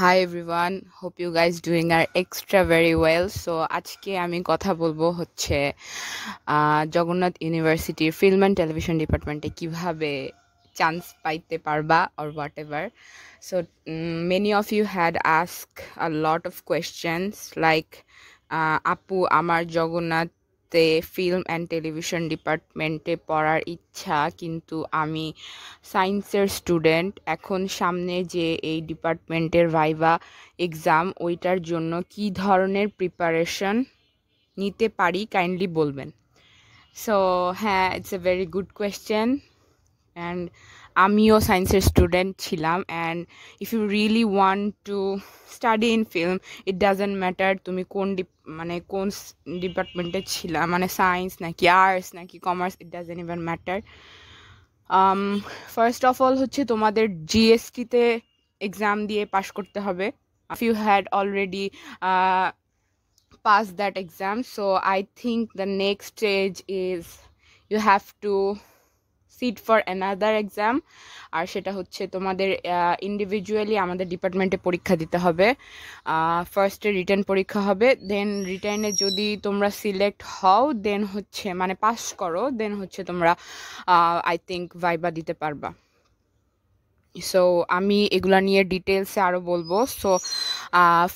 high everyone hope you guys doing আর extra very well so আজকে আমি কথা বলবো হচ্ছে জগন্নাথ ইউনিভার্সিটির ফিল্ম অ্যান্ড টেলিভিশন ডিপার্টমেন্টে কীভাবে চান্স পাইতে পারবা or whatever so many of you had ask a lot of questions like আপু আমার জগন্নাথ ভবিষ্যতে ফিল্ম অ্যান্ড টেলিভিশন ডিপার্টমেন্টে পড়ার ইচ্ছা কিন্তু আমি সায়েন্সের স্টুডেন্ট এখন সামনে যে এই ডিপার্টমেন্টের ভাইভা এক্সাম ওইটার জন্য কি ধরনের প্রিপারেশন নিতে পারি কাইন্ডলি বলবেন সো হ্যাঁ it's a very good question and আমিও সায়েন্সের স্টুডেন্ট ছিলাম and if you really want to study in film it doesn't matter তুমি কোন মানে কোন ডিপার্টমেন্টে ছিলা মানে সায়েন্স নাকি আর্টস নাকি commerce it doesn't even matter first of all হচ্ছে তোমাদের জিএসটিতে এক্সাম দিয়ে পাশ করতে হবে if you had already pass that exam so I think the next stage is you have to sit for another exam আর সেটা হচ্ছে তোমাদের ইন্ডিভিজুয়ালি আমাদের ডিপার্টমেন্টে পরীক্ষা দিতে হবে ফার্স্টে রিটার্ন পরীক্ষা হবে দেন রিটার্নে যদি তোমরা সিলেক্ট হও দেন হচ্ছে মানে পাস করো দেন হচ্ছে তোমরা আই থিঙ্ক ভাইবা দিতে পারবা সো আমি এগুলো নিয়ে ডিটেলসে আরও বলবো সো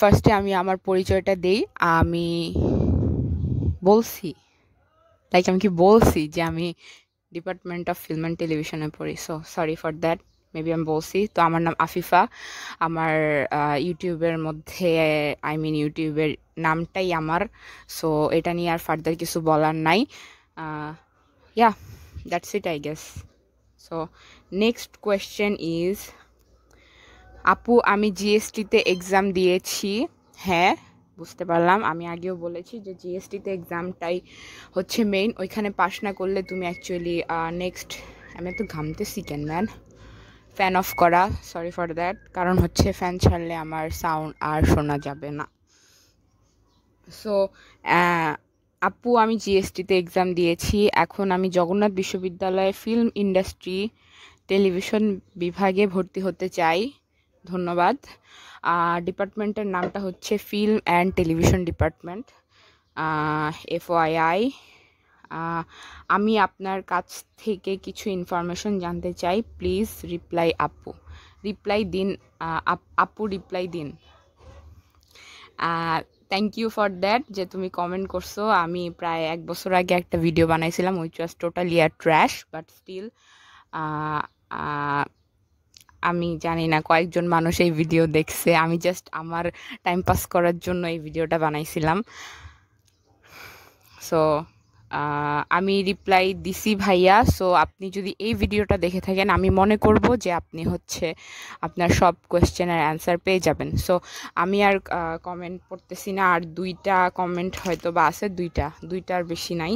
ফার্স্টে আমি আমার পরিচয়টা দেই আমি বলছি লাইক আমি কি বলছি যে আমি ডিপার্টমেন্ট অফ ফিল্ম অ্যান্ড টেলিভিশনে পড়ি so sorry for that maybe আমি বলছি তো আমার নাম আফিফা আমার ইউটিউবের মধ্যে আই মিন ইউটিউবের নামটাই আমার সো এটা নিয়ে আর ফার্দার কিছু বলার নাই yeah that's it I guess so next question is আপু আমি জিএসটিতে এক্সাম দিয়েছি হ্যাঁ বুঝতে পারলাম আমি আগেও বলেছি যে জিএসটিতে এক্সামটাই হচ্ছে মেইন ওইখানে পাশ না করলে তুমি অ্যাকচুয়ালি নেক্সট আমি তো ঘামতে শিখেন ম্যান ফ্যান অফ করা সরি ফর দ্যাট কারণ হচ্ছে ফ্যান ছাড়লে আমার সাউন্ড আর শোনা যাবে না সো আপু আমি জিএসটিতে এক্সাম দিয়েছি এখন আমি জগন্নাথ বিশ্ববিদ্যালয়ে ফিল্ম ইন্ডাস্ট্রি টেলিভিশন বিভাগে ভর্তি হতে চাই ধন্যবাদ আর ডিপার্টমেন্টের নামটা হচ্ছে film and television department FYI আমি আপনার কাছ থেকে কিছু ইনফরমেশন জানতে চাই প্লিজ রিপ্লাই আপু রিপ্লাই দিন আপু রিপ্লাই দিন থ্যাংক ইউ ফর দ্যাট যে তুমি কমেন্ট করছো আমি প্রায় এক বছর আগে একটা ভিডিও বানাইছিলাম উইচ ওয়াজ টোটালি আর ট্র্যাশ বাট স্টিল আমি জানি না কয়েকজন মানুষ এই ভিডিও দেখছে আমি জাস্ট আমার টাইম পাস করার জন্য এই ভিডিওটা বানাইছিলাম সো আমি রিপ্লাই দিছি ভাইয়া সো আপনি যদি এই ভিডিওটা দেখে থাকেন আমি মনে করব যে আপনি হচ্ছে আপনার সব কোয়েশ্চেনের অ্যান্সার পেয়ে যাবেন সো আমি আর কমেন্ট পড়তেছি না আর দুইটা কমেন্ট হয়তো বা আছে দুইটা দুইটার বেশি নাই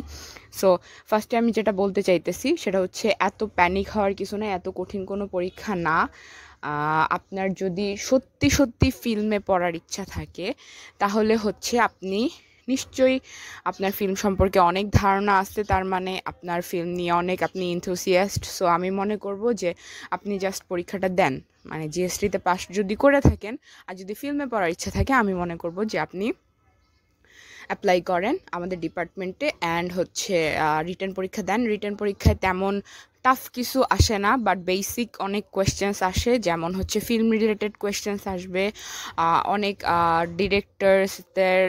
সো ফার্স্টে আমি যেটা বলতে চাইতেছি সেটা হচ্ছে এত প্যানিক হওয়ার কিছু না এত কঠিন কোনো পরীক্ষা না আপনার যদি সত্যি সত্যি ফিল্মে পড়ার ইচ্ছা থাকে তাহলে হচ্ছে আপনি নিশ্চয়ই আপনার ফিল্ম সম্পর্কে অনেক ধারণা আসছে তার মানে আপনার ফিল্ম নিয়ে অনেক আপনি ইনথুসিয়াস্ট সো আমি মনে করব যে আপনি জাস্ট পরীক্ষাটা দেন মানে জিএসটিতে পাস যদি করে থাকেন আর যদি ফিল্মে পড়ার ইচ্ছা থাকে আমি মনে করব যে আপনি অ্যাপ্লাই করেন আমাদের ডিপার্টমেন্টে অ্যান্ড হচ্ছে রিটার্ন পরীক্ষা দেন রিটার্ন পরীক্ষায় তেমন টাফ কিছু আসে না বাট বেসিক অনেক কোয়েশ্চেন্স আসে যেমন হচ্ছে ফিল্ম রিলেটেড কোয়েশ্চেন্স আসবে অনেক ডিরেক্টরসদের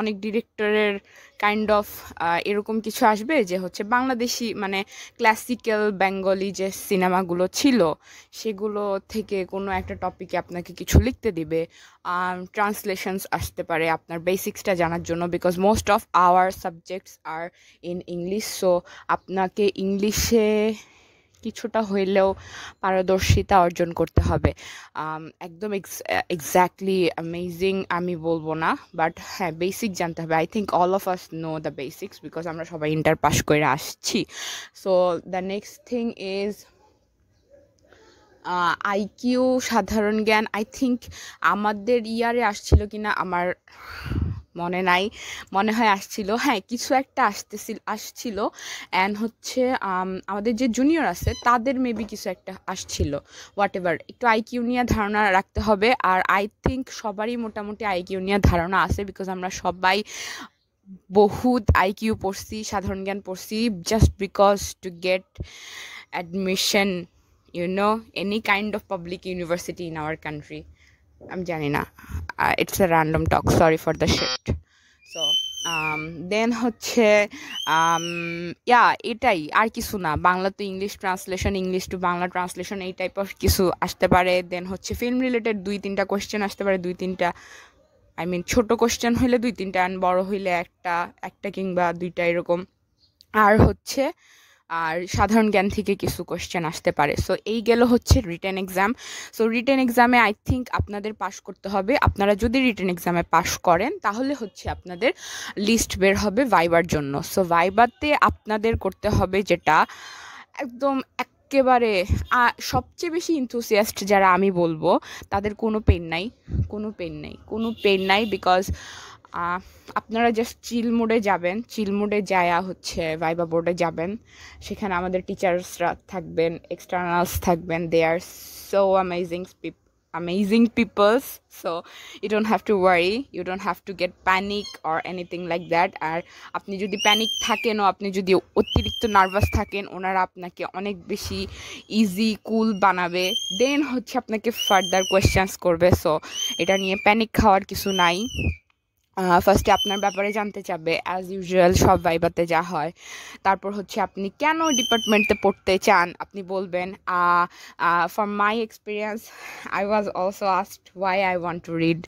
অনেক ডিরেক্টরের কাইন্ড অফ এরকম কিছু আসবে যে হচ্ছে বাংলাদেশি মানে ক্লাসিক্যাল বেঙ্গলি যে সিনেমাগুলো ছিল সেগুলো থেকে কোনো একটা টপিকে আপনাকে কিছু লিখতে দিবে ট্রান্সলেশনস আসতে পারে আপনার বেসিক্সটা জানার জন্য because most of our subjects are in English so আপনাকে ইংলিশ সে কিছুটা হইলেও পারদর্শিতা অর্জন করতে হবে একদম এক্স্যাক্টলি অ্যামেজিং আমি বলবো না বাট হ্যাঁ বেসিক জানতে হবে I think all of us know the basics because আমরা সবাই ইন্টার পাস করে আসছি so the next thing is IQ সাধারণ জ্ঞান আই থিঙ্ক আমাদের ইয়ারে আসছিল কিনা আমার মনে নাই মনে হয় আসছিল হ্যাঁ কিছু একটা আসতেছিল আসছিল অ্যান্ড হচ্ছে আমাদের যে জুনিয়র আছে তাদের মেবি কিছু একটা আসছিল হোয়াট এভার একটু আইকিউ নিয়ে ধারণা রাখতে হবে আর আই থিঙ্ক সবারই মোটামুটি আইকিউ নিয়ে ধারণা আছে বিকজ আমরা সবাই বহুত আইকিউ পড়ছি সাধারণ জ্ঞান পড়ছি just because to get admission you know any kind of public university in our country আমি জানি না it's a random talk sorry for the shit so then হচ্ছে ইয়া um, এটাই আর কিছু না Bangla to English translation English to Bangla translation এই type of কিছু আসতে পারে দেন হচ্ছে ফিল্ম রিলেটেড দুই তিনটা কোয়েশ্চেন আসতে পারে দুই তিনটা আই মিন ছোটো কোয়েশ্চেন হইলে দুই তিনটা অ্যান্ড বড় হইলে একটা একটা কিংবা দুইটা এরকম আর হচ্ছে আর সাধারণ জ্ঞান থেকে কিছু কোয়েশ্চেন আসতে পারে সো এই গেল হচ্ছে রিটেন এক্সাম সো রিটেন এক্সামে আই থিঙ্ক আপনাদের পাশ করতে হবে আপনারা যদি রিটেন এক্সামে পাশ করেন তাহলে হচ্ছে আপনাদের লিস্ট বের হবে ভাইবার জন্য সো ভাইবারতে আপনাদের করতে হবে যেটা একদম একেবারে সবচেয়ে বেশি ইনথুসিয়াস্ট যারা আমি বলবো তাদের কোনো পেন নাই কোনো পেন নাই কোনো পেন নাই বিকজ আপনারা জাস্ট চিল মোডে যাবেন চিল মোডে যায়া হচ্ছে ভাইবা বোর্ডে যাবেন সেখানে আমাদের টিচার্সরা থাকবেন এক্সটার্নালস থাকবেন they are so amazing amazing peoples so you don't have to worry you don't have to get panic or anything like that আর আপনি যদি প্যানিক থাকেন ও আপনি যদি অতিরিক্ত নার্ভাস থাকেন ওনারা আপনাকে অনেক বেশি ইজি কুল বানাবে দেন হচ্ছে আপনাকে ফার্দার কোয়েশ্চেন্স করবে সো এটা নিয়ে প্যানিক খাওয়ার কিছু নাই ফার্স্টে আপনার ব্যাপারে জানতে চাবে অ্যাজ ইউজুয়াল সব ভাইবাতে যা হয় তারপর হচ্ছে আপনি কেন ডিপার্টমেন্টে পড়তে চান আপনি বলবেন for my experience I was also asked why I want to read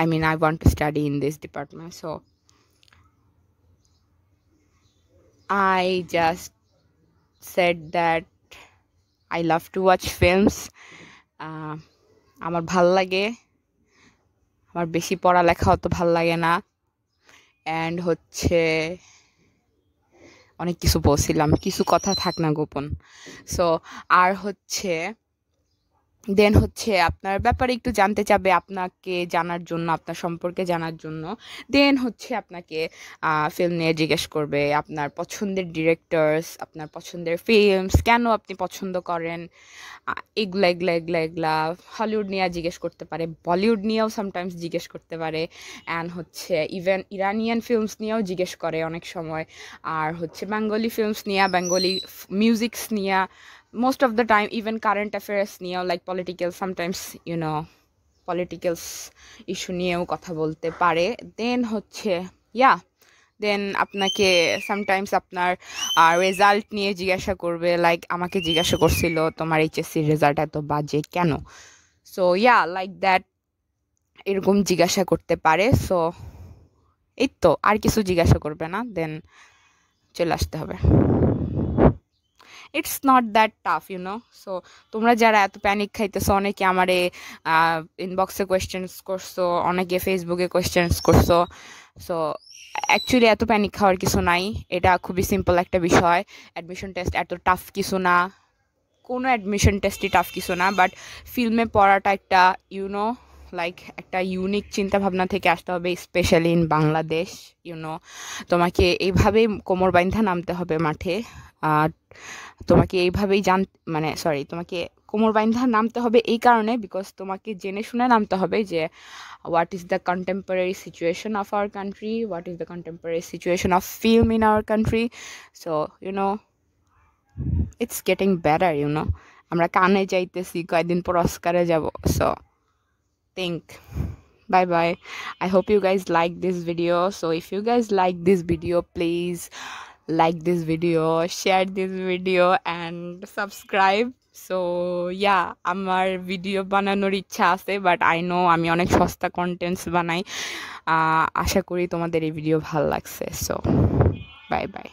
I mean I want to study in this department so I just said that I love to watch films আমার ভাল লাগে আমার বেশি পড়ালেখা অত ভাল লাগে না অ্যান্ড হচ্ছে অনেক কিছু বলছিলাম কিছু কথা থাক না গোপন সো আর হচ্ছে দেন হচ্ছে আপনার ব্যাপারে একটু জানতে চাবে আপনাকে জানার জন্য আপনার সম্পর্কে জানার জন্য দেন হচ্ছে আপনাকে ফিল্ম নিয়ে জিজ্ঞেস করবে আপনার পছন্দের ডিরেক্টরস আপনার পছন্দের ফিল্মস কেন আপনি পছন্দ করেন এগুলা এগুলা এগুলা এগুলা হলিউড নিয়ে জিজ্ঞেস করতে পারে বলিউড নিয়েও সামটাইমস জিজ্ঞেস করতে পারে অ্যান্ড হচ্ছে ইভেন ইরানিয়ান ফিল্মস নিয়েও জিজ্ঞেস করে অনেক সময় আর হচ্ছে বেঙ্গলি ফিল্মস নিয়ে বেঙ্গলি মিউজিক্স নিয়ে most of the time even current affairs নিয়েও like political sometimes you know political issue নিয়েও কথা বলতে পারে দেন হচ্ছে ইয়া দেন আপনাকে সামটাইমস আপনার রেজাল্ট নিয়ে জিজ্ঞাসা করবে লাইক আমাকে জিজ্ঞাসা করছিল তোমার এইচএসসির রেজাল্ট এত বাজে কেন সো ইয়া লাইক দ্যাট এরকম জিজ্ঞাসা করতে পারে সো এই তো আর কিছু জিজ্ঞাসা করবে না দেন চলে আসতে হবে it's not that tough you know so তোমরা যারা এত প্যানিক খাইতেছো অনেকে আমারে ইনবক্সে কোয়েশ্চেন্স করছো অনেকে ফেসবুকে কোয়েশ্চেন্স করছো সো অ্যাকচুয়ালি এত প্যানিক খাওয়ার কিছু নাই এটা খুবই সিম্পল একটা বিষয় অ্যাডমিশন টেস্ট এত টাফ কিছু না কোনো অ্যাডমিশন টেস্টই টাফ কিছু না বাট ফিল্মে পড়াটা একটা ইউনো লাইক একটা ইউনিক চিন্তাভাবনা থেকে আসতে হবে স্পেশালি ইন বাংলাদেশ ইউনো তোমাকে এইভাবেই কোমর বাইন্ধা নামতে হবে মাঠে তোমাকে এইভাবেই জান মানে সরি তোমাকে কোমর বাইন্ধা নামতে হবে এই কারণে বিকজ তোমাকে জেনে শুনে নামতে হবে যে what is the contemporary situation of our country what is the contemporary situation of film in our country so you know it's getting better you know আমরা কানে যাইতেছি কয়েকদিন পর অস্কারে যাব so think bye bye i hope you guys like this video so if you guys like this video please like this video share this video and subscribe so yeah আমার video বানানোর ইচ্ছা আছে বাট আই নো আমি অনেক সস্তা contents বানাই আশা করি তোমাদের এই ভিডিও ভাল লাগছে সো বাই বাই